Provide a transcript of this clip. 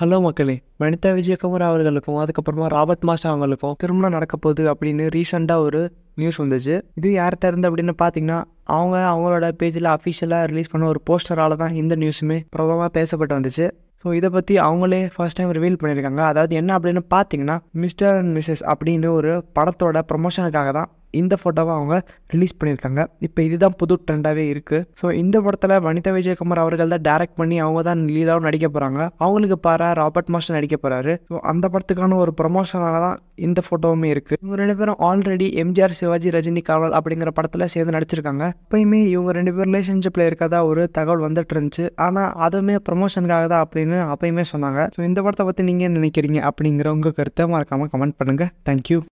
hello மக்களே வனிதா விஜயகுமார் அவர்களுக்கும் அதுக்கப்புறமா ராபர்ட் மாஸ்டர் அவங்களுக்கும் திருமணம் நடக்க போகுது அப்படின்னு ரீசெண்டாக ஒரு நியூஸ் வந்துச்சு இது யார்கிட்ட இருந்து அப்படின்னு பார்த்தீங்கன்னா அவங்க அவங்களோட பேஜில் அஃபிஷியலாக ரிலீஸ் பண்ண ஒரு போஸ்டரால் தான் இந்த நியூஸுமே பிரபலமாக பேசப்பட்டு வந்துச்சு ஸோ இதை பற்றி அவங்களே ஃபர்ஸ்ட் டைம் ரிவீல் பண்ணியிருக்காங்க அதாவது என்ன அப்படின்னு பார்த்தீங்கன்னா மிஸ்டர் அண்ட் மிஸ்ஸஸ் அப்படின்னு ஒரு படத்தோட ப்ரொமோஷனுக்காக தான் இந்த ஃபோட்டோவை அவங்க ரிலீஸ் பண்ணியிருக்காங்க இப்போ இதுதான் புது ட்ரெண்டாகவே இருக்குது ஸோ இந்த படத்தில் வனிதா விஜயகுமார் அவர்கள் தான் டேரக்ட் பண்ணி அவங்க தான் லீலாவும் நடிக்க போகிறாங்க அவங்களுக்கு பாரு ராபர்ட் மாஸ்டர் நடிக்க போகிறாரு ஸோ அந்த படத்துக்கான ஒரு ப்ரொமோஷனால தான் இந்த ஃபோட்டோவுமே இருக்குது இவங்க ரெண்டு பேரும் ஆல்ரெடி எம்ஜிஆர் சிவாஜி ரஜினி காவல் அப்படிங்கிற படத்தில் சேர்ந்து நடிச்சிருக்காங்க எப்பயுமே இவங்க ரெண்டு பேரும் ரிலேஷன்ஷிப்பில் இருக்கதா ஒரு தகவல் வந்துட்டு இருந்துச்சு ஆனால் அதுவுமே ப்ரொமோஷனுக்காக தான் அப்படின்னு அப்பயுமே சொன்னாங்க ஸோ இந்த படத்தை பற்றி நீங்கள் நினைக்கிறீங்க அப்படிங்கிற உங்கள் கருத்தை மறக்காமல் கமெண்ட் பண்ணுங்கள் தேங்க்யூ